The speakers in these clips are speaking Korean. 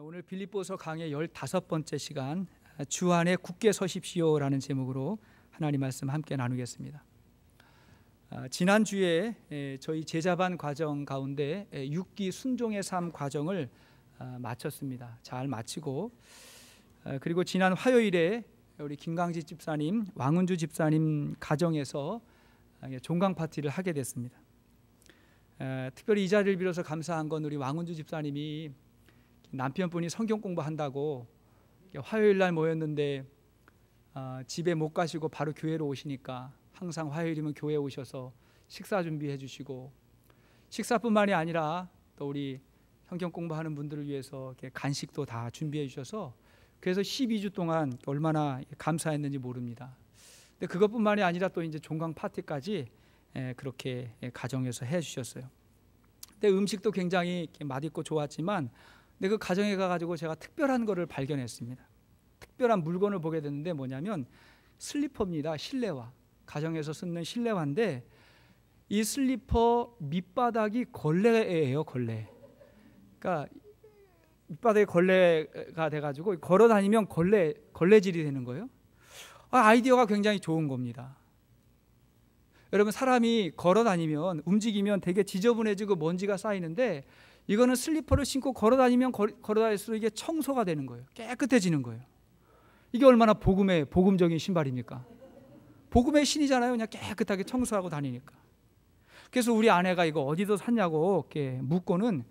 오늘 빌립보서 강의 15번째 시간 주 안에 굳게 서십시오라는 제목으로 하나님 말씀 함께 나누겠습니다. 아, 지난주에 저희 제자반 과정 가운데 6기 순종의 삶 과정을 아, 마쳤습니다. 잘 마치고 아, 그리고 지난 화요일에 우리 김강지 집사님, 왕은주 집사님 가정에서 예, 종강 파티를 하게 됐습니다. 특별히 이 자리를 빌어서 감사한 건 우리 왕은주 집사님이 남편분이 성경 공부한다고 화요일 날 모였는데 어, 집에 못 가시고 바로 교회로 오시니까 항상 화요일이면 교회 오셔서 식사 준비해 주시고 식사뿐만이 아니라 또 우리 성경 공부하는 분들을 위해서 간식도 다 준비해 주셔서 그래서 12주 동안 얼마나 감사했는지 모릅니다. 근데 그것뿐만이 아니라 또 이제 종강 파티까지 예, 그렇게 가정에서 해 주셨어요. 근데 음식도 굉장히 맛있고 좋았지만 근데 그 가정에 가가지고 제가 특별한 거를 발견했습니다. 특별한 물건을 보게 됐는데 뭐냐면 슬리퍼입니다. 실내화. 가정에서 쓰는 실내화인데 이 슬리퍼 밑바닥이 걸레예요. 걸레. 그러니까 밑바닥에 걸레가 돼가지고 걸어 다니면 걸레 걸레질이 되는 거예요. 아, 아이디어가 굉장히 좋은 겁니다. 여러분 사람이 걸어 다니면 움직이면 되게 지저분해지고 먼지가 쌓이는데 이거는 슬리퍼를 신고 걸어 다니면 걸어 다닐수록 이게 청소가 되는 거예요. 깨끗해지는 거예요. 이게 얼마나 복음의 복음적인 신발입니까? 복음의 신이잖아요. 그냥 깨끗하게 청소하고 다니니까. 그래서 우리 아내가 이거 어디서 샀냐고 이렇게 묻고는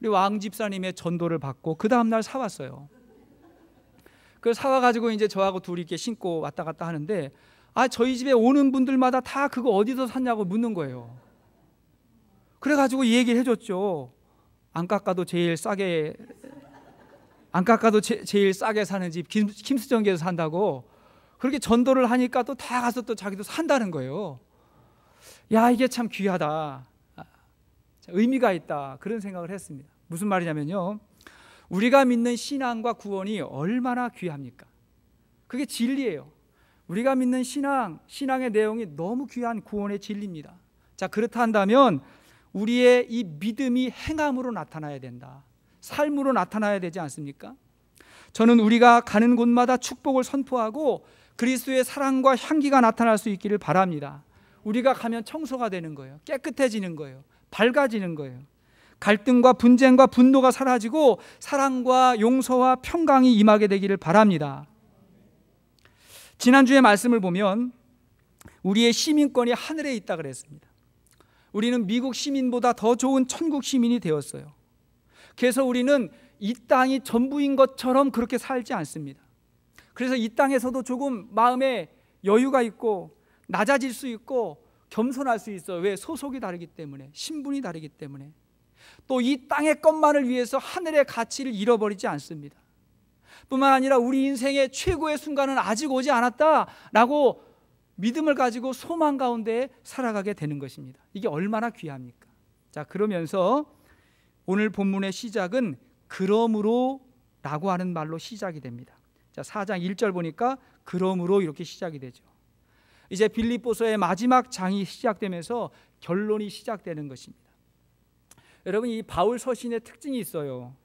우리 왕 집사님의 전도를 받고 그 다음 날 사왔어요. 그 사와가지고 이제 저하고 둘이 이렇게 신고 왔다 갔다 하는데 아 저희 집에 오는 분들마다 다 그거 어디서 샀냐고 묻는 거예요. 그래가지고 얘기를 해줬죠. 안 깎아도 제일 싸게 안 깎아도 제, 일 싸게 사는 집 김, 김수정계에서 산다고 그렇게 전도를 하니까 또 다 가서 또 자기도 산다는 거예요. 야 이게 참 귀하다. 의미가 있다 그런 생각을 했습니다. 무슨 말이냐면요. 우리가 믿는 신앙과 구원이 얼마나 귀합니까? 그게 진리예요. 우리가 믿는 신앙, 신앙의 내용이 너무 귀한 구원의 진리입니다. 자, 그렇다 한다면 우리의 이 믿음이 행함으로 나타나야 된다. 삶으로 나타나야 되지 않습니까? 저는 우리가 가는 곳마다 축복을 선포하고 그리스도의 사랑과 향기가 나타날 수 있기를 바랍니다. 우리가 가면 청소가 되는 거예요. 깨끗해지는 거예요. 밝아지는 거예요. 갈등과 분쟁과 분노가 사라지고 사랑과 용서와 평강이 임하게 되기를 바랍니다. 지난주의 말씀을 보면 우리의 시민권이 하늘에 있다 그랬습니다. 우리는 미국 시민보다 더 좋은 천국 시민이 되었어요. 그래서 우리는 이 땅이 전부인 것처럼 그렇게 살지 않습니다. 그래서 이 땅에서도 조금 마음에 여유가 있고 낮아질 수 있고 겸손할 수 있어요. 왜? 소속이 다르기 때문에, 신분이 다르기 때문에. 또 이 땅의 것만을 위해서 하늘의 가치를 잃어버리지 않습니다. 뿐만 아니라 우리 인생의 최고의 순간은 아직 오지 않았다라고 믿음을 가지고 소망 가운데 살아가게 되는 것입니다. 이게 얼마나 귀합니까? 자, 그러면서 오늘 본문의 시작은 그러므로 라고 하는 말로 시작이 됩니다. 자, 4장 1절 보니까 그러므로 이렇게 시작이 되죠. 이제 빌립보서의 마지막 장이 시작되면서 결론이 시작되는 것입니다. 여러분 이 바울 서신의 특징이 있어요.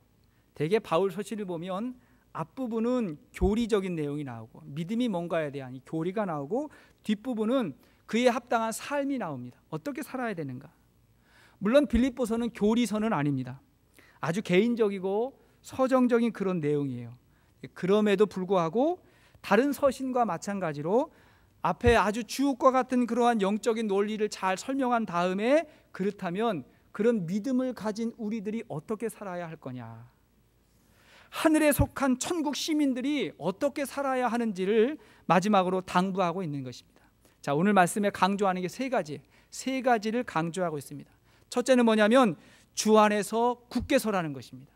대개 바울 서신을 보면 앞부분은 교리적인 내용이 나오고 믿음이 뭔가에 대한 교리가 나오고 뒷부분은 그에 합당한 삶이 나옵니다. 어떻게 살아야 되는가? 물론 빌립보서는 교리서는 아닙니다. 아주 개인적이고 서정적인 그런 내용이에요. 그럼에도 불구하고 다른 서신과 마찬가지로 앞에 아주 주옥과 같은 그러한 영적인 논리를 잘 설명한 다음에 그렇다면 그런 믿음을 가진 우리들이 어떻게 살아야 할 거냐 하늘에 속한 천국 시민들이 어떻게 살아야 하는지를 마지막으로 당부하고 있는 것입니다. 자, 오늘 말씀에 강조하는 게 세 가지. 세 가지를 강조하고 있습니다. 첫째는 뭐냐면 주 안에서 굳게 서라는 것입니다.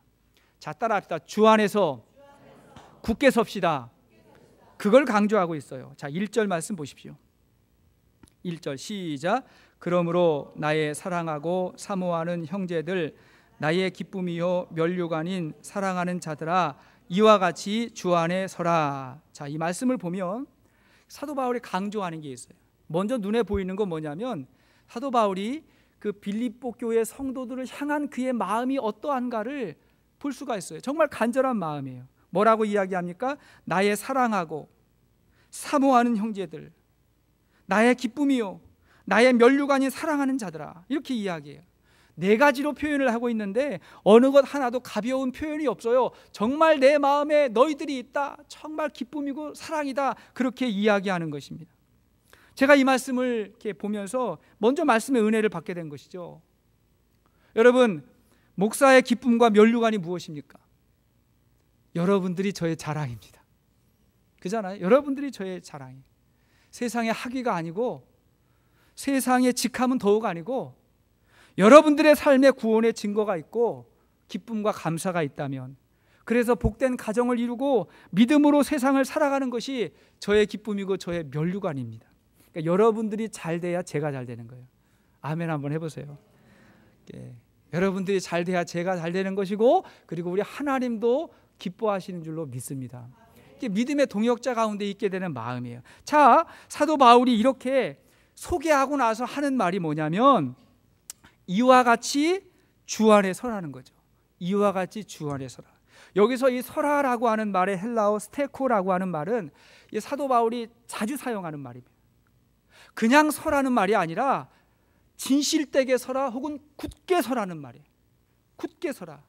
자, 따라합시다. 주 안에서 굳게 섭시다. 그걸 강조하고 있어요. 자, 1절 말씀 보십시오. 1절 시작. 그러므로 나의 사랑하고 사모하는 형제들 나의 기쁨이요 면류가 아닌 사랑하는 자들아 이와 같이 주 안에 서라. 자, 이 말씀을 보면 사도 바울이 강조하는 게 있어요. 먼저 눈에 보이는 건 뭐냐면 사도 바울이 그 빌립보 교회 성도들을 향한 그의 마음이 어떠한가를 볼 수가 있어요. 정말 간절한 마음이에요. 뭐라고 이야기합니까? 나의 사랑하고 사모하는 형제들, 나의 기쁨이요, 나의 면류관이 사랑하는 자들아 이렇게 이야기해요. 네 가지로 표현을 하고 있는데 어느 것 하나도 가벼운 표현이 없어요. 정말 내 마음에 너희들이 있다. 정말 기쁨이고 사랑이다. 그렇게 이야기하는 것입니다. 제가 이 말씀을 이렇게 보면서 먼저 말씀의 은혜를 받게 된 것이죠. 여러분, 목사의 기쁨과 면류관이 무엇입니까? 여러분들이 저의 자랑입니다. 그잖아요. 여러분들이 저의 자랑이에요. 세상의 학위가 아니고 세상의 직함은 더욱 아니고 여러분들의 삶에 구원의 증거가 있고 기쁨과 감사가 있다면 그래서 복된 가정을 이루고 믿음으로 세상을 살아가는 것이 저의 기쁨이고 저의 면류관입니다. 그러니까 여러분들이 잘 돼야 제가 잘 되는 거예요. 아멘 한번 해보세요. 예. 여러분들이 잘 돼야 제가 잘 되는 것이고 그리고 우리 하나님도 기뻐하시는 줄로 믿습니다. 이게 믿음의 동역자 가운데 있게 되는 마음이에요. 자, 사도 바울이 이렇게 소개하고 나서 하는 말이 뭐냐면 이와 같이 주 안에 서라는 거죠. 이와 같이 주 안에 서라. 여기서 이 설하라고 하는 말의 헬라어 스테코라고 하는 말은 이 사도 바울이 자주 사용하는 말입니다. 그냥 서라는 말이 아니라 진실되게 서라 혹은 굳게 서라는 말이에요. 굳게 서라.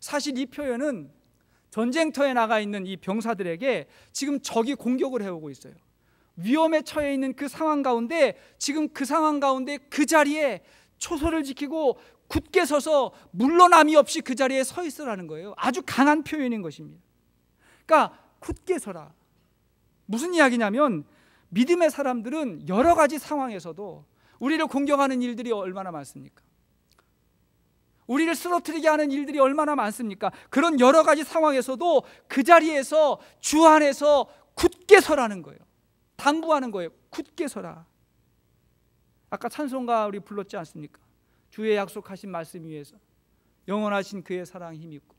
사실 이 표현은 전쟁터에 나가 있는 이 병사들에게 지금 적이 공격을 해오고 있어요. 위험에 처해 있는 그 상황 가운데 지금 그 상황 가운데 그 자리에 초소를 지키고 굳게 서서 물러남이 없이 그 자리에 서 있으라는 거예요. 아주 강한 표현인 것입니다. 그러니까 굳게 서라. 무슨 이야기냐면 믿음의 사람들은 여러 가지 상황에서도 우리를 공격하는 일들이 얼마나 많습니까? 우리를 쓰러뜨리게 하는 일들이 얼마나 많습니까? 그런 여러 가지 상황에서도 그 자리에서 주 안에서 굳게 서라는 거예요. 당부하는 거예요. 굳게 서라. 아까 찬송가 우리 불렀지 않습니까? 주의 약속하신 말씀 위에서 영원하신 그의 사랑 힘입고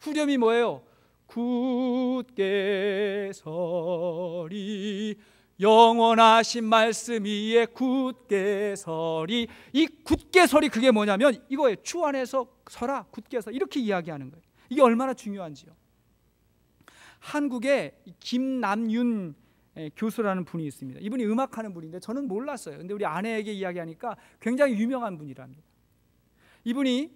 후렴이 뭐예요? 굳게 서리 영원하신 말씀 위에 굳게 서리 이 굳게 서리 그게 뭐냐면 이거예요 주 안에서 서라 굳게 서 이렇게 이야기하는 거예요 이게 얼마나 중요한지요 한국의 김남윤 예, 교수라는 분이 있습니다. 이분이 음악하는 분인데 저는 몰랐어요. 근데 우리 아내에게 이야기하니까 굉장히 유명한 분이랍니다. 이분이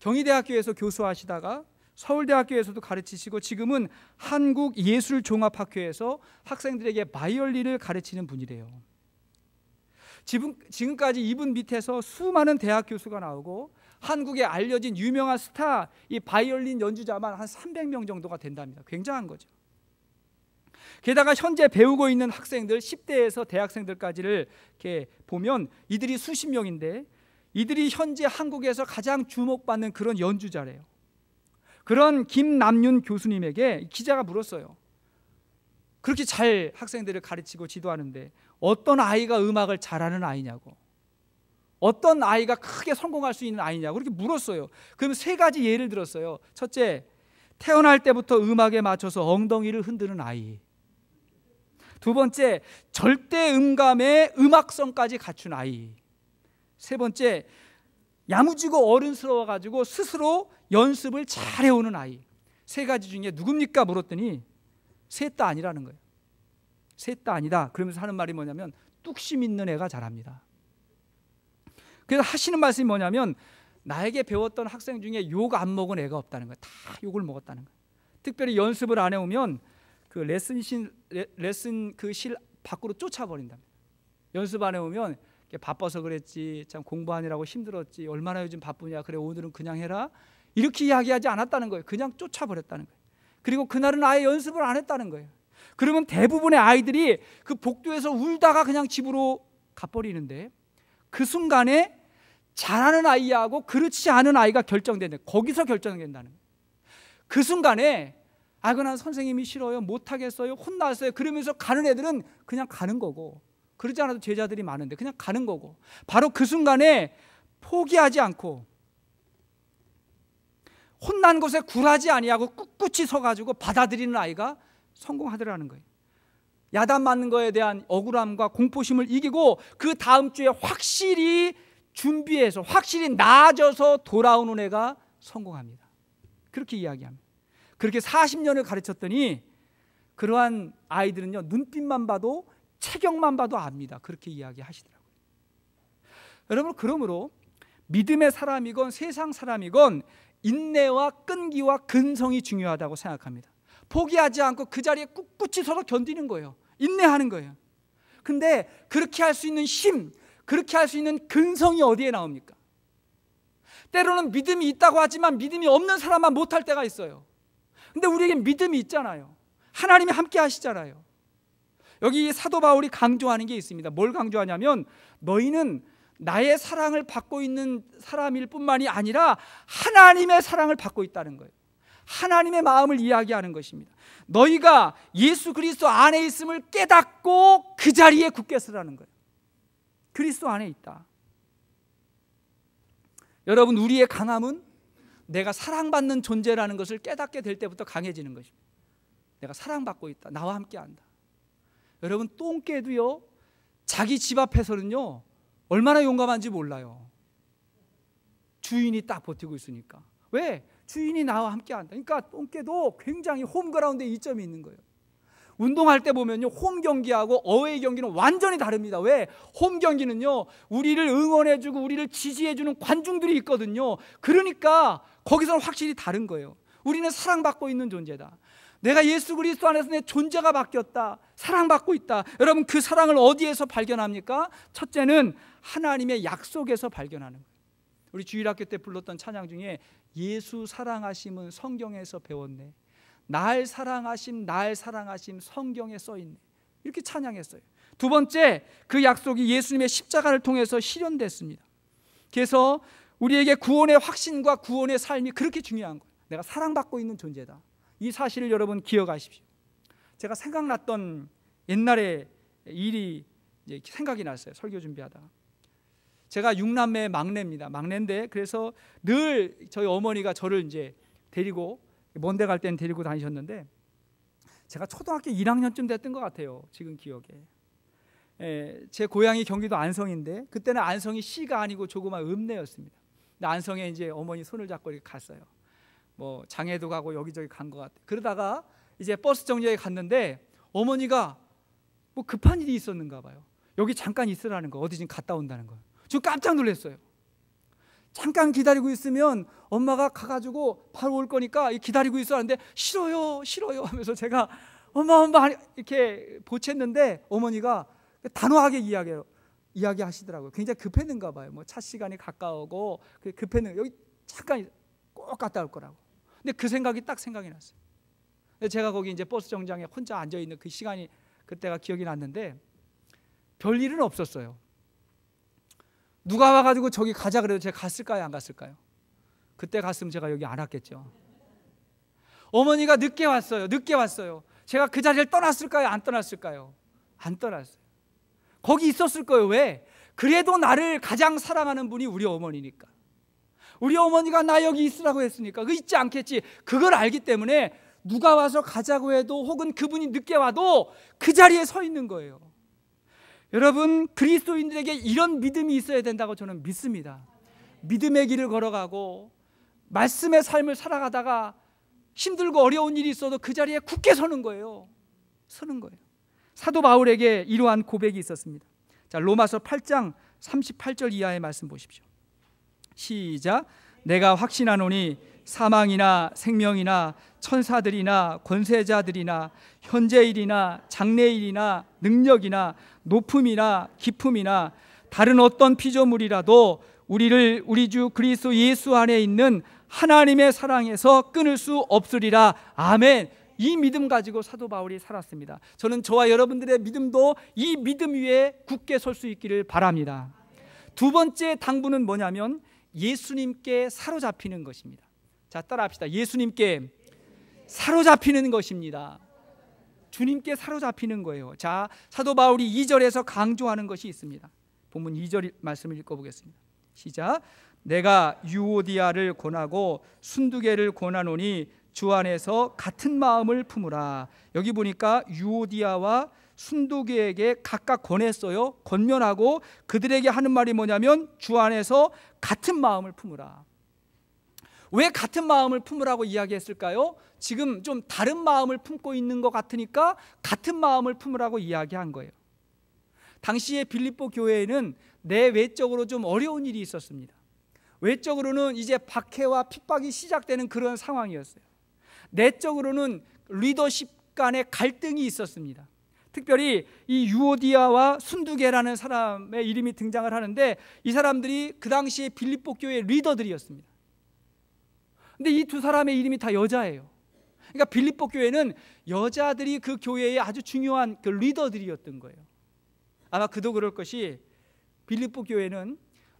경희대학교에서 교수하시다가 서울대학교에서도 가르치시고 지금은 한국예술종합학교에서 학생들에게 바이올린을 가르치는 분이래요. 지금까지 이분 밑에서 수많은 대학 교수가 나오고 한국에 알려진 유명한 스타 이 바이올린 연주자만 한 300명 정도가 된답니다. 굉장한 거죠. 게다가 현재 배우고 있는 학생들 10대에서 대학생들까지를 이렇게 보면 이들이 수십 명인데 이들이 현재 한국에서 가장 주목받는 그런 연주자래요. 그런 김남윤 교수님에게 기자가 물었어요. 그렇게 잘 학생들을 가르치고 지도하는데 어떤 아이가 음악을 잘하는 아이냐고. 어떤 아이가 크게 성공할 수 있는 아이냐고 그렇게 물었어요. 그럼 세 가지 예를 들었어요. 첫째, 태어날 때부터 음악에 맞춰서 엉덩이를 흔드는 아이. 두 번째, 절대 음감의 음악성까지 갖춘 아이. 세 번째, 야무지고 어른스러워 가지고 스스로 연습을 잘해 오는 아이. 세 가지 중에 누굽니까 물었더니 셋 다 아니라는 거예요. 셋 다 아니다. 그러면서 하는 말이 뭐냐면 뚝심 있는 애가 잘합니다. 그래서 하시는 말씀이 뭐냐면 나에게 배웠던 학생 중에 욕 안 먹은 애가 없다는 거예요. 다 욕을 먹었다는 거예요. 특별히 연습을 안 해오면 그 레슨실 레슨 그 실 밖으로 쫓아버린답니다. 연습안해 오면 바빠서 그랬지 참 공부하느라고 힘들었지 얼마나 요즘 바쁘냐 그래 오늘은 그냥 해라 이렇게 이야기하지 않았다는 거예요. 그냥 쫓아버렸다는 거예요. 그리고 그날은 아예 연습을 안 했다는 거예요. 그러면 대부분의 아이들이 그 복도에서 울다가 그냥 집으로 가버리는데 그 순간에 잘하는 아이하고 그렇지 않은 아이가 결정된다. 거기서 결정된다는 거예요. 그 순간에 아그나 선생님이 싫어요. 못하겠어요. 혼났어요. 그러면서 가는 애들은 그냥 가는 거고 그러지 않아도 제자들이 많은데 그냥 가는 거고 바로 그 순간에 포기하지 않고 혼난 것에 굴하지 아니하고 꿋꿋이 서가지고 받아들이는 아이가 성공하더라는 거예요. 야단 맞는 거에 대한 억울함과 공포심을 이기고 그 다음 주에 확실히 준비해서 확실히 나아져서 돌아오는 애가 성공합니다. 그렇게 이야기합니다. 그렇게 40년을 가르쳤더니 그러한 아이들은요 눈빛만 봐도 체격만 봐도 압니다. 그렇게 이야기하시더라고요. 여러분 그러므로 믿음의 사람이건 세상 사람이건 인내와 끈기와 근성이 중요하다고 생각합니다. 포기하지 않고 그 자리에 꿋꿋이 서로 견디는 거예요. 인내하는 거예요. 근데 그렇게 할 수 있는 힘, 그렇게 할 수 있는 근성이 어디에 나옵니까? 때로는 믿음이 있다고 하지만 믿음이 없는 사람만 못할 때가 있어요. 근데 우리에게 믿음이 있잖아요. 하나님이 함께 하시잖아요. 여기 사도 바울이 강조하는 게 있습니다. 뭘 강조하냐면 너희는 나의 사랑을 받고 있는 사람일 뿐만이 아니라 하나님의 사랑을 받고 있다는 거예요. 하나님의 마음을 이야기하는 것입니다. 너희가 예수 그리스도 안에 있음을 깨닫고 그 자리에 굳게 서라는 거예요. 그리스도 안에 있다. 여러분 우리의 강함은 내가 사랑받는 존재라는 것을 깨닫게 될 때부터 강해지는 것입니다. 내가 사랑받고 있다. 나와 함께 한다. 여러분 똥개도요. 자기 집 앞에서는요. 얼마나 용감한지 몰라요. 주인이 딱 버티고 있으니까. 왜? 주인이 나와 함께 한다. 그러니까 똥개도 굉장히 홈그라운드에 이점이 있는 거예요. 운동할 때 보면요. 홈 경기하고 어웨이 경기는 완전히 다릅니다. 왜? 홈 경기는요. 우리를 응원해 주고 우리를 지지해 주는 관중들이 있거든요. 그러니까 거기서는 확실히 다른 거예요. 우리는 사랑받고 있는 존재다. 내가 예수 그리스도 안에서 내 존재가 바뀌었다. 사랑받고 있다. 여러분 그 사랑을 어디에서 발견합니까? 첫째는 하나님의 약속에서 발견하는 거예요. 우리 주일학교 때 불렀던 찬양 중에 예수 사랑하심은 성경에서 배웠네. 날 사랑하심 날 사랑하심 성경에 써 있네. 이렇게 찬양했어요. 두 번째 그 약속이 예수님의 십자가를 통해서 실현됐습니다. 그래서 우리에게 구원의 확신과 구원의 삶이 그렇게 중요한 거예요. 내가 사랑받고 있는 존재다. 이 사실을 여러분 기억하십시오. 제가 생각났던 옛날에 일이 생각이 났어요. 설교 준비하다. 제가 육남매 막내입니다. 막내인데 그래서 늘 저희 어머니가 저를 이제 데리고 먼데 갈 때는 데리고 다니셨는데 제가 초등학교 1학년쯤 됐던 것 같아요. 지금 기억에. 에, 예, 제 고향이 경기도 안성인데 그때는 안성이 시가 아니고 조그만 읍내였습니다. 안성에 이제 어머니 손을 잡고 이렇게 갔어요. 뭐 장애도 가고 여기저기 간 것 같아요. 그러다가 이제 버스 정류장에 갔는데 어머니가 뭐 급한 일이 있었는가 봐요. 여기 잠깐 있으라는 거, 어디 지금 갔다 온다는 거. 저 깜짝 놀랐어요. 잠깐 기다리고 있으면 엄마가 가가지고 바로 올 거니까 기다리고 있어 하는데 싫어요, 싫어요 하면서 제가 엄마, 엄마 이렇게 보챘는데 어머니가 단호하게 이야기해요. 이야기하시더라고요. 굉장히 급했는가 봐요. 뭐차 시간이 가까우고 그 급했는 여기 잠깐 꼭 갔다 올 거라고. 근데 그 생각이 딱 생각이 났어요. 제가 거기 이제 버스 정장에 혼자 앉아 있는 그 시간이 그때가 기억이 났는데 별 일은 없었어요. 누가 와가지고 저기 가자 그래도 제가 갔을까요? 안 갔을까요? 그때 갔으면 제가 여기 안 왔겠죠. 어머니가 늦게 왔어요. 늦게 왔어요. 제가 그 자리를 떠났을까요? 안 떠났을까요? 안 떠났어요. 거기 있었을 거예요. 왜? 그래도 나를 가장 사랑하는 분이 우리 어머니니까. 우리 어머니가 나 여기 있으라고 했으니까. 그 있지 않겠지. 그걸 알기 때문에 누가 와서 가자고 해도 혹은 그분이 늦게 와도 그 자리에 서 있는 거예요. 여러분 그리스도인들에게 이런 믿음이 있어야 된다고 저는 믿습니다. 믿음의 길을 걸어가고 말씀의 삶을 살아가다가 힘들고 어려운 일이 있어도 그 자리에 굳게 서는 거예요. 서는 거예요. 사도 바울에게 이러한 고백이 있었습니다. 자, 로마서 8장 38절 이하의 말씀 보십시오. 시작. 내가 확신하노니 사망이나 생명이나 천사들이나 권세자들이나 현재일이나 장래일이나 능력이나 높음이나 기품이나 다른 어떤 피조물이라도 우리를 우리 주 그리스도 예수 안에 있는 하나님의 사랑에서 끊을 수 없으리라. 아멘. 이 믿음 가지고 사도 바울이 살았습니다. 저는 저와 여러분들의 믿음도 이 믿음 위에 굳게 설 수 있기를 바랍니다. 두 번째 당부는 뭐냐면 예수님께 사로잡히는 것입니다. 자, 따라합시다. 예수님께 사로잡히는 것입니다. 주님께 사로잡히는 거예요. 자, 사도 바울이 2절에서 강조하는 것이 있습니다. 본문 2절 말씀을 읽어 보겠습니다. 시작. 내가 유오디아를 권하고 순두개를 권하노니 주 안에서 같은 마음을 품으라. 여기 보니까 유오디아와 순두개에게 각각 권했어요. 권면하고 그들에게 하는 말이 뭐냐면 주 안에서 같은 마음을 품으라. 왜 같은 마음을 품으라고 이야기했을까요? 지금 좀 다른 마음을 품고 있는 것 같으니까 같은 마음을 품으라고 이야기한 거예요. 당시의 빌립보 교회에는 내 외적으로 좀 어려운 일이 있었습니다. 외적으로는 이제 박해와 핍박이 시작되는 그런 상황이었어요. 내적으로는 리더십 간의 갈등이 있었습니다. 특별히 이 유오디아와 순두개라는 사람의 이름이 등장을 하는데 이 사람들이 그 당시에 빌립보 교회 리더들이었습니다. 근데 이 두 사람의 이름이 다 여자예요. 그러니까 빌립보 교회는 여자들이 그 교회의 아주 중요한 그 리더들이었던 거예요. 아마 그도 그럴 것이 빌립보 교회는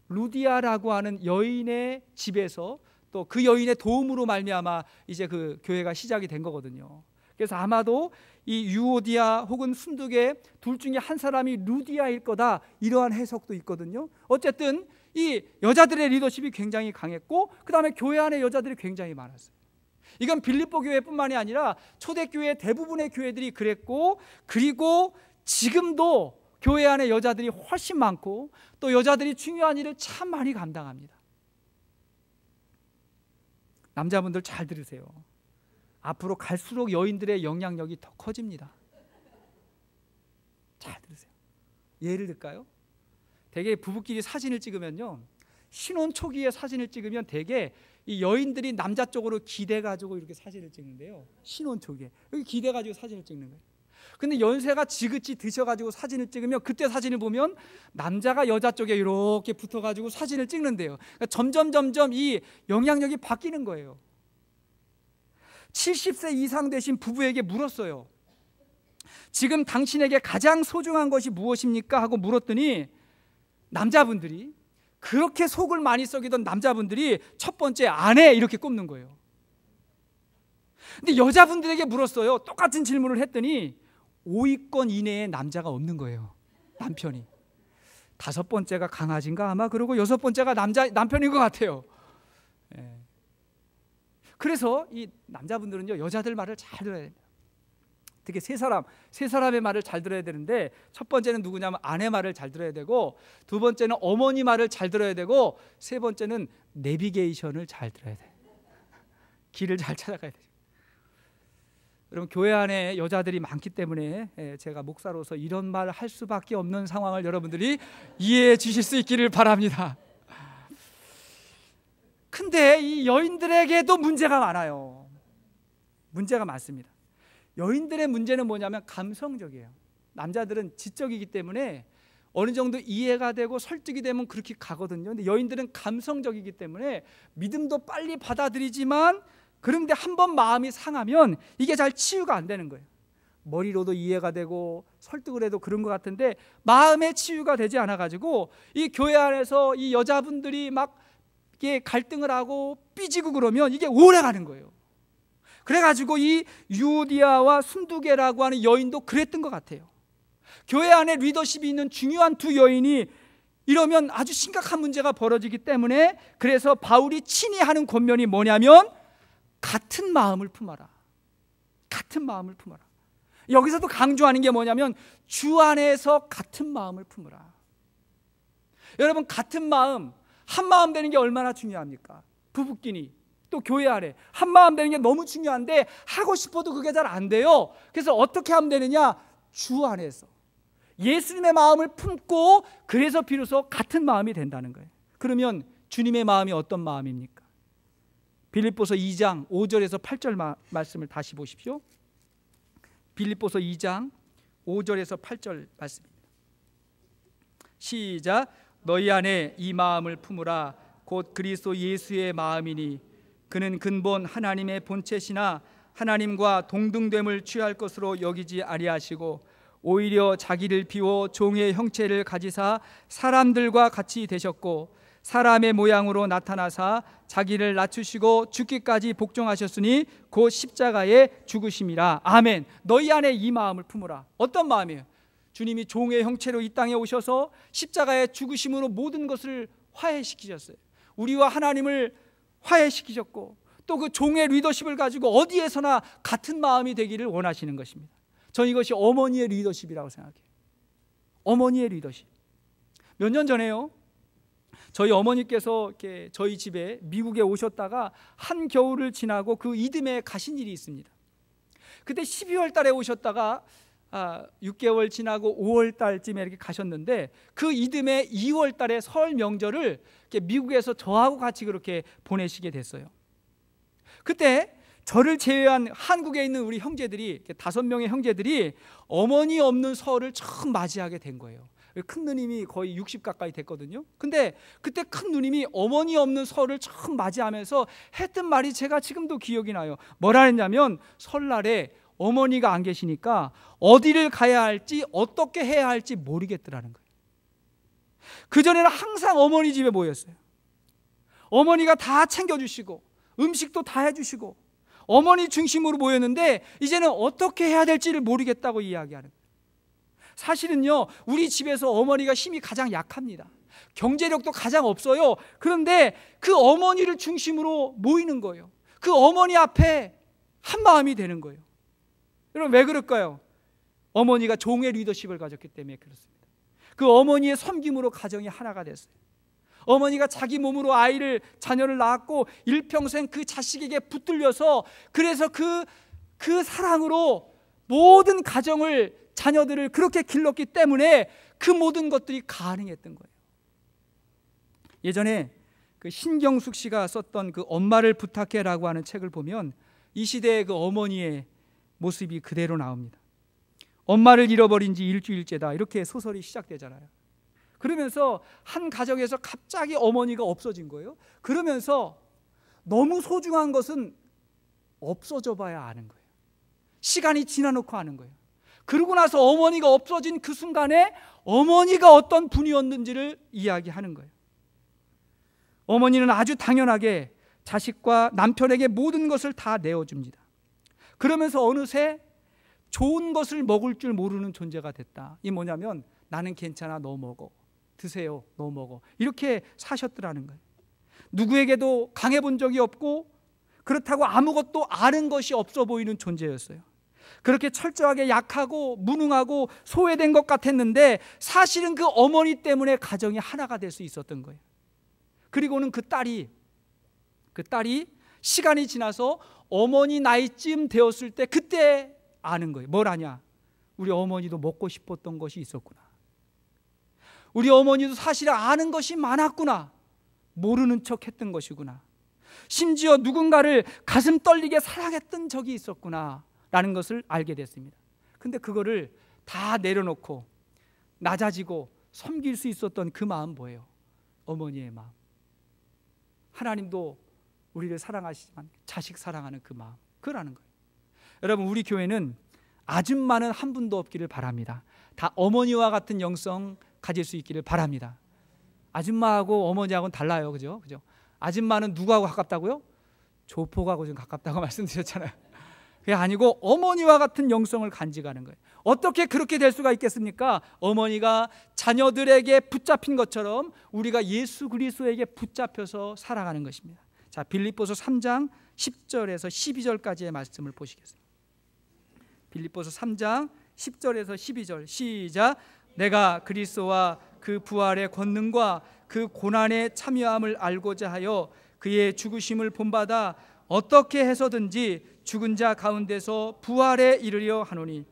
루디아라고 하는 여인의 집에서 또 그 여인의 도움으로 말미암아 이제 그 교회가 시작이 된 거거든요. 그래서 아마도 이 유오디아 혹은 순두계 둘 중에 한 사람이 루디아일 거다 이러한 해석도 있거든요. 어쨌든 이 여자들의 리더십이 굉장히 강했고 그 다음에 교회 안에 여자들이 굉장히 많았어요. 이건 빌립보 교회뿐만이 아니라 초대교회 대부분의 교회들이 그랬고 그리고 지금도 교회 안에 여자들이 훨씬 많고 또 여자들이 중요한 일을 참 많이 감당합니다. 남자분들 잘 들으세요. 앞으로 갈수록 여인들의 영향력이 더 커집니다. 잘 들으세요. 예를 들까요? 대개 부부끼리 사진을 찍으면요. 신혼 초기에 사진을 찍으면 대개 이 여인들이 남자 쪽으로 기대 가지고 이렇게 사진을 찍는데요. 신혼 초기에. 여기 기대 가지고 사진을 찍는 거예요. 근데 연세가 지긋이 드셔 가지고 사진을 찍으면 그때 사진을 보면 남자가 여자 쪽에 이렇게 붙어 가지고 사진을 찍는데요. 그러니까 점점 점점 이 영향력이 바뀌는 거예요. 70세 이상 되신 부부에게 물었어요. 지금 당신에게 가장 소중한 것이 무엇입니까? 하고 물었더니 남자분들이 그렇게 속을 많이 썩이던 남자분들이 첫 번째 아내 이렇게 꼽는 거예요. 근데 여자분들에게 물었어요. 똑같은 질문을 했더니 5위권 이내에 남자가 없는 거예요. 남편이. 다섯 번째가 강아지인가 아마 그러고 여섯 번째가 남자 남편인 것 같아요. 그래서 이 남자분들은요 여자들 말을 잘 들어야 됩니다. 특히 세 사람, 세 사람의 말을 잘 들어야 되는데 첫 번째는 누구냐면 아내 말을 잘 들어야 되고 두 번째는 어머니 말을 잘 들어야 되고 세 번째는 내비게이션을 잘 들어야 돼. 길을 잘 찾아가야 돼. 여러분 교회 안에 여자들이 많기 때문에 예, 제가 목사로서 이런 말 할 수밖에 없는 상황을 여러분들이 이해해 주실 수 있기를 바랍니다. 근데 이 여인들에게도 문제가 많아요. 문제가 많습니다. 여인들의 문제는 뭐냐면 감성적이에요. 남자들은 지적이기 때문에 어느 정도 이해가 되고 설득이 되면 그렇게 가거든요. 근데 여인들은 감성적이기 때문에 믿음도 빨리 받아들이지만 그런데 한 번 마음이 상하면 이게 잘 치유가 안 되는 거예요. 머리로도 이해가 되고 설득을 해도 그런 것 같은데 마음의 치유가 되지 않아 가지고 이 교회 안에서 이 여자분들이 막 이게 갈등을 하고 삐지고 그러면 이게 오래가는 거예요. 그래가지고 이 유디아와 순두개라고 하는 여인도 그랬던 것 같아요. 교회 안에 리더십이 있는 중요한 두 여인이 이러면 아주 심각한 문제가 벌어지기 때문에 그래서 바울이 친히 하는 권면이 뭐냐면 같은 마음을 품어라. 같은 마음을 품어라. 여기서도 강조하는 게 뭐냐면 주 안에서 같은 마음을 품으라. 여러분 같은 마음 한마음 되는 게 얼마나 중요합니까? 부부끼리 또 교회 안에 한마음 되는 게 너무 중요한데 하고 싶어도 그게 잘 안 돼요. 그래서 어떻게 하면 되느냐? 주 안에서 예수님의 마음을 품고 그래서 비로소 같은 마음이 된다는 거예요. 그러면 주님의 마음이 어떤 마음입니까? 빌립보서 2장 5절에서 8절 마, 말씀을 다시 보십시오. 빌립보서 2장 5절에서 8절 말씀입니다. 시작 너희 안에 이 마음을 품으라 곧 그리스도 예수의 마음이니 그는 근본 하나님의 본체시나 하나님과 동등됨을 취할 것으로 여기지 아니하시고 오히려 자기를 비워 종의 형체를 가지사 사람들과 같이 되셨고 사람의 모양으로 나타나사 자기를 낮추시고 죽기까지 복종하셨으니 곧 십자가에 죽으심이라 아멘 너희 안에 이 마음을 품으라 어떤 마음이에요? 주님이 종의 형체로 이 땅에 오셔서 십자가의 죽으심으로 모든 것을 화해시키셨어요. 우리와 하나님을 화해시키셨고 또 그 종의 리더십을 가지고 어디에서나 같은 마음이 되기를 원하시는 것입니다. 전 이것이 어머니의 리더십이라고 생각해요. 어머니의 리더십. 몇 년 전에요. 저희 어머니께서 이렇게 저희 집에 미국에 오셨다가 한 겨울을 지나고 그 이듬해 가신 일이 있습니다. 그때 12월 달에 오셨다가 아, 6개월 지나고 5월 달쯤에 이렇게 가셨는데 그 이듬해 2월 달에 설 명절을 미국에서 저하고 같이 그렇게 보내시게 됐어요. 그때 저를 제외한 한국에 있는 우리 형제들이 다섯 명의 형제들이 어머니 없는 설을 처음 맞이하게 된 거예요. 큰 누님이 거의 60 가까이 됐거든요. 근데 그때 큰 누님이 어머니 없는 설을 처음 맞이하면서 했던 말이 제가 지금도 기억이 나요. 뭐라 했냐면 설날에 어머니가 안 계시니까 어디를 가야 할지 어떻게 해야 할지 모르겠더라는 거예요. 그전에는 항상 어머니 집에 모였어요. 어머니가 다 챙겨주시고 음식도 다 해주시고 어머니 중심으로 모였는데 이제는 어떻게 해야 될지를 모르겠다고 이야기하는 거예요. 사실은요, 우리 집에서 어머니가 힘이 가장 약합니다. 경제력도 가장 없어요. 그런데 그 어머니를 중심으로 모이는 거예요. 그 어머니 앞에 한 마음이 되는 거예요. 여러분 왜 그럴까요? 어머니가 종의 리더십을 가졌기 때문에 그렇습니다. 그 어머니의 섬김으로 가정이 하나가 됐어요. 어머니가 자기 몸으로 아이를 자녀를 낳았고 일평생 그 자식에게 붙들려서 그래서 그그 그 사랑으로 모든 가정을 자녀들을 그렇게 길렀기 때문에 그 모든 것들이 가능했던 거예요. 예전에 그 신경숙 씨가 썼던 그 엄마를 부탁해라고 하는 책을 보면 이 시대의 그 어머니의 모습이 그대로 나옵니다. 엄마를 잃어버린 지 일주일째다. 이렇게 소설이 시작되잖아요. 그러면서 한 가정에서 갑자기 어머니가 없어진 거예요. 그러면서 너무 소중한 것은 없어져 봐야 아는 거예요. 시간이 지나놓고 아는 거예요. 그러고 나서 어머니가 없어진 그 순간에 어머니가 어떤 분이었는지를 이야기하는 거예요. 어머니는 아주 당연하게 자식과 남편에게 모든 것을 다 내어줍니다. 그러면서 어느새 좋은 것을 먹을 줄 모르는 존재가 됐다. 이 뭐냐면 나는 괜찮아 너 먹어. 드세요. 너 먹어. 이렇게 사셨더라는 거예요. 누구에게도 강해 본 적이 없고 그렇다고 아무것도 아는 것이 없어 보이는 존재였어요. 그렇게 철저하게 약하고 무능하고 소외된 것 같았는데 사실은 그 어머니 때문에 가정이 하나가 될 수 있었던 거예요. 그리고는 그 딸이 그 딸이 시간이 지나서 어머니 나이쯤 되었을 때 그때 아는 거예요. 뭘 아냐? 우리 어머니도 먹고 싶었던 것이 있었구나. 우리 어머니도 사실 아는 것이 많았구나. 모르는 척 했던 것이구나. 심지어 누군가를 가슴 떨리게 사랑했던 적이 있었구나. 라는 것을 알게 됐습니다. 근데 그거를 다 내려놓고 낮아지고 섬길 수 있었던 그 마음 뭐예요? 어머니의 마음. 하나님도 우리를 사랑하시지만 자식 사랑하는 그 마음 그라는 거예요. 여러분 우리 교회는 아줌마는 한 분도 없기를 바랍니다. 다 어머니와 같은 영성 가질 수 있기를 바랍니다. 아줌마하고 어머니하고는 달라요. 그죠? 그죠? 아줌마는 누구하고 가깝다고요? 조폭하고 좀 가깝다고 말씀드렸잖아요. 그게 아니고 어머니와 같은 영성을 간직하는 거예요. 어떻게 그렇게 될 수가 있겠습니까? 어머니가 자녀들에게 붙잡힌 것처럼 우리가 예수 그리스도에게 붙잡혀서 살아가는 것입니다. 자, 빌립보서 3장 10절에서 12절까지의 말씀을 보시겠습니다. 빌립보서 3장 10절에서 12절 시작 내가 그리스도와 그 부활의 권능과 그 고난의 참여함을 알고자 하여 그의 죽으심을 본받아 어떻게 해서든지 죽은 자 가운데서 부활에 이르려 하노니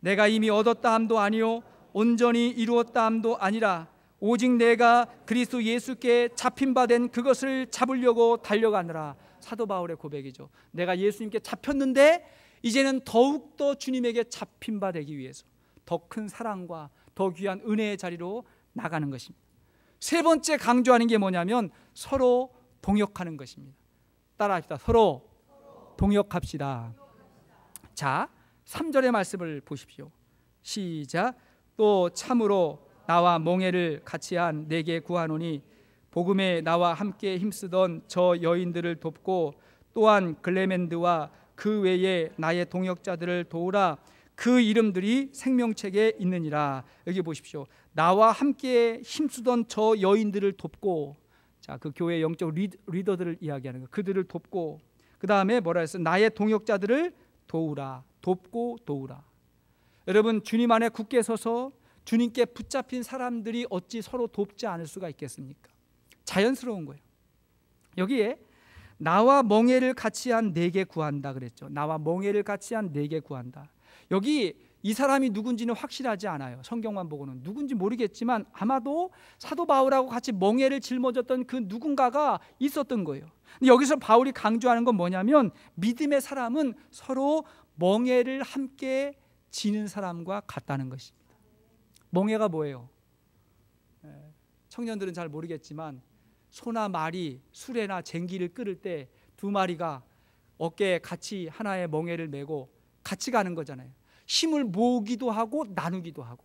내가 이미 얻었다 함도 아니요 온전히 이루었다 함도 아니라 오직 내가 그리스도 예수께 잡힌 바 된 그것을 잡으려고 달려가느라 사도 바울의 고백이죠. 내가 예수님께 잡혔는데 이제는 더욱 더 주님에게 잡힌 바 되기 위해서 더 큰 사랑과 더 귀한 은혜의 자리로 나가는 것입니다. 세 번째 강조하는 게 뭐냐면 서로 동역하는 것입니다. 따라합시다. 서로 동역합시다. 자, 3절의 말씀을 보십시오. 시작. 또 참으로 나와 멍해를 같이 한 내게 구하노니 복음에 나와 함께 힘쓰던 저 여인들을 돕고 또한 글레멘드와 그 외에 나의 동역자들을 도우라 그 이름들이 생명책에 있느니라 여기 보십시오 나와 함께 힘쓰던 저 여인들을 돕고 자 그 교회 영적 리더, 들을 이야기하는 거 그들을 돕고 그 다음에 뭐라 했어 나의 동역자들을 도우라 돕고 도우라 여러분 주님 안에 굳게 서서 주님께 붙잡힌 사람들이 어찌 서로 돕지 않을 수가 있겠습니까? 자연스러운 거예요. 여기에 나와 멍해를 같이 한 네 개 구한다 그랬죠. 나와 멍해를 같이 한 네 개 구한다. 여기 이 사람이 누군지는 확실하지 않아요. 성경만 보고는 누군지 모르겠지만 아마도 사도 바울하고 같이 멍해를 짊어졌던 그 누군가가 있었던 거예요. 근데 여기서 바울이 강조하는 건 뭐냐면 믿음의 사람은 서로 멍해를 함께 지는 사람과 같다는 것입니다. 멍해가 뭐예요? 예, 청년들은 잘 모르겠지만 소나 말이 수레나 쟁기를 끌을 때 두 마리가 어깨에 같이 하나의 멍해를 메고 같이 가는 거잖아요. 힘을 모으기도 하고 나누기도 하고.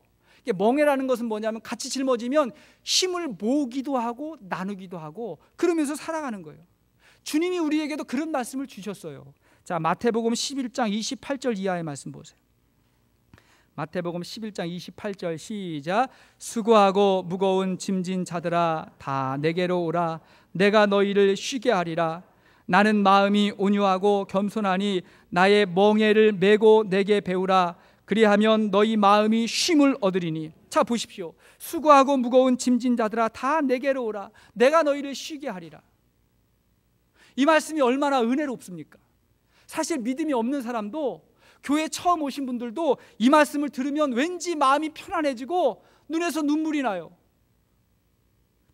멍해라는 것은 뭐냐면 같이 짊어지면 힘을 모으기도 하고 나누기도 하고 그러면서 살아가는 거예요. 주님이 우리에게도 그런 말씀을 주셨어요. 자, 마태복음 11장 28절 이하의 말씀 보세요. 마태복음 11장 28절 시작 수고하고 무거운 짐진 자들아 다 내게로 오라 내가 너희를 쉬게 하리라 나는 마음이 온유하고 겸손하니 나의 멍에를 메고 내게 배우라 그리하면 너희 마음이 쉼을 얻으리니 자 보십시오 수고하고 무거운 짐진 자들아 다 내게로 오라 내가 너희를 쉬게 하리라 이 말씀이 얼마나 은혜롭습니까 사실 믿음이 없는 사람도 교회 처음 오신 분들도 이 말씀을 들으면 왠지 마음이 편안해지고 눈에서 눈물이 나요.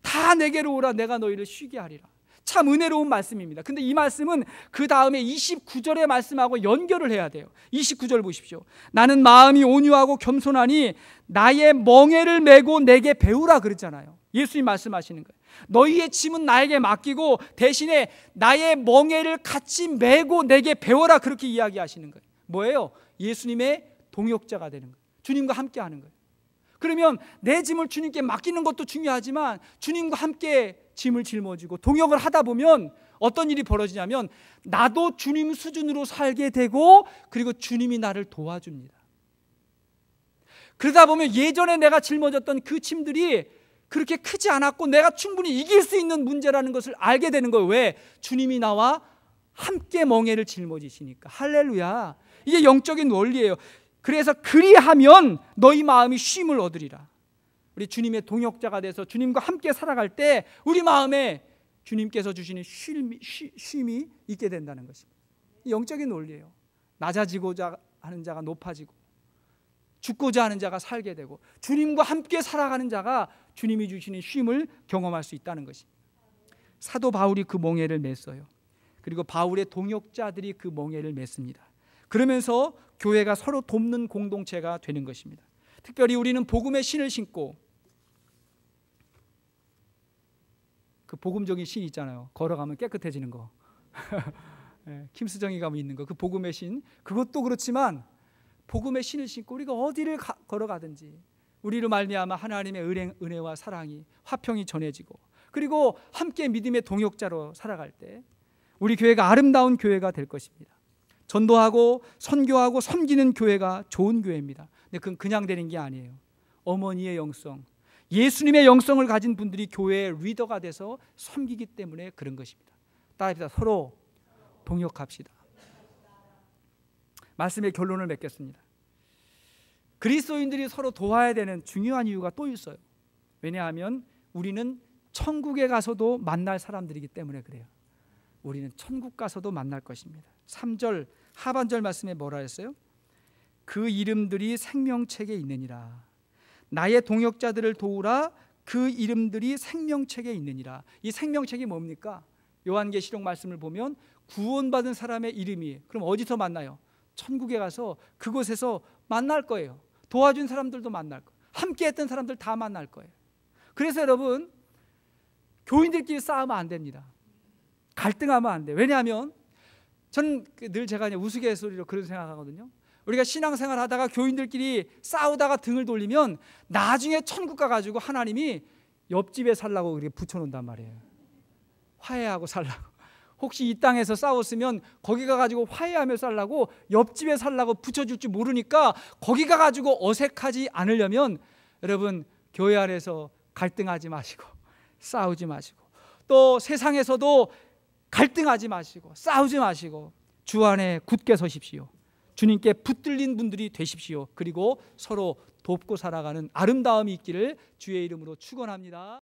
다 내게로 오라 내가 너희를 쉬게 하리라. 참 은혜로운 말씀입니다. 근데 이 말씀은 그 다음에 29절의 말씀하고 연결을 해야 돼요. 29절 보십시오. 나는 마음이 온유하고 겸손하니 나의 멍에를 메고 내게 배우라 그랬잖아요. 예수님 말씀하시는 거예요. 너희의 짐은 나에게 맡기고 대신에 나의 멍에를 같이 메고 내게 배워라 그렇게 이야기하시는 거예요. 뭐예요? 예수님의 동역자가 되는 거예요. 주님과 함께 하는 거예요. 그러면 내 짐을 주님께 맡기는 것도 중요하지만 주님과 함께 짐을 짊어지고 동역을 하다 보면 어떤 일이 벌어지냐면 나도 주님 수준으로 살게 되고 그리고 주님이 나를 도와줍니다. 그러다 보면 예전에 내가 짊어졌던 그 짐들이 그렇게 크지 않았고 내가 충분히 이길 수 있는 문제라는 것을 알게 되는 거예요. 왜? 주님이 나와 함께 멍해를 짊어지시니까. 할렐루야. 이게 영적인 원리예요. 그래서 그리하면 너희 마음이 쉼을 얻으리라. 우리 주님의 동역자가 돼서 주님과 함께 살아갈 때 우리 마음에 주님께서 주시는 쉼이, 쉼이 있게 된다는 것입니다. 영적인 논리예요 낮아지고자 하는 자가 높아지고 죽고자 하는 자가 살게 되고 주님과 함께 살아가는 자가 주님이 주시는 쉼을 경험할 수 있다는 것입니다. 사도 바울이 그 멍해를 맸어요. 그리고 바울의 동역자들이 그 멍해를 맸습니다. 그러면서 교회가 서로 돕는 공동체가 되는 것입니다. 특별히 우리는 복음의 신을 신고 그 복음적인 신 있잖아요. 걸어가면 깨끗해지는 거. 예, 김수정이 가 있는 거. 그 복음의 신. 그것도 그렇지만 복음의 신을 신고 우리가 어디를 가, 걸어가든지 우리로 말미암아 하나님의 은혜, 은혜와 사랑이 화평이 전해지고 그리고 함께 믿음의 동역자로 살아갈 때 우리 교회가 아름다운 교회가 될 것입니다. 전도하고 선교하고 섬기는 교회가 좋은 교회입니다. 근데 그건 그냥 되는 게 아니에요. 어머니의 영성, 예수님의 영성을 가진 분들이 교회의 리더가 돼서 섬기기 때문에 그런 것입니다. 따라합 서로 동역합시다. 말씀의 결론을 맺겠습니다. 그리스도인들이 서로 도와야 되는 중요한 이유가 또 있어요. 왜냐하면 우리는 천국에 가서도 만날 사람들이기 때문에 그래요. 우리는 천국 가서도 만날 것입니다. 3절 하반절 말씀에 뭐라 했어요? 그 이름들이 생명책에 있느니라. 나의 동역자들을 도우라. 그 이름들이 생명책에 있느니라. 이 생명책이 뭡니까? 요한계시록 말씀을 보면 구원받은 사람의 이름이 그럼 어디서 만나요? 천국에 가서 그곳에서 만날 거예요. 도와준 사람들도 만날 거. 함께 했던 사람들 다 만날 거예요. 그래서 여러분 교인들끼리 싸우면 안 됩니다. 갈등하면 안 돼. 왜냐하면 저는 그 늘 제가 우스갯소리로 그런 생각하거든요. 우리가 신앙생활 하다가 교인들끼리 싸우다가 등을 돌리면 나중에 천국 가가지고 하나님이 옆집에 살라고 그렇게 붙여놓는단 말이에요. 화해하고 살라고. 혹시 이 땅에서 싸웠으면 거기 가가지고 화해하며 살라고 옆집에 살라고 붙여줄지 모르니까 거기 가가지고 어색하지 않으려면 여러분 교회 안에서 갈등하지 마시고 싸우지 마시고 또 세상에서도 갈등하지 마시고 싸우지 마시고 주 안에 굳게 서십시오. 주님께 붙들린 분들이 되십시오. 그리고 서로 돕고 살아가는 아름다움이 있기를 주의 이름으로 축원합니다.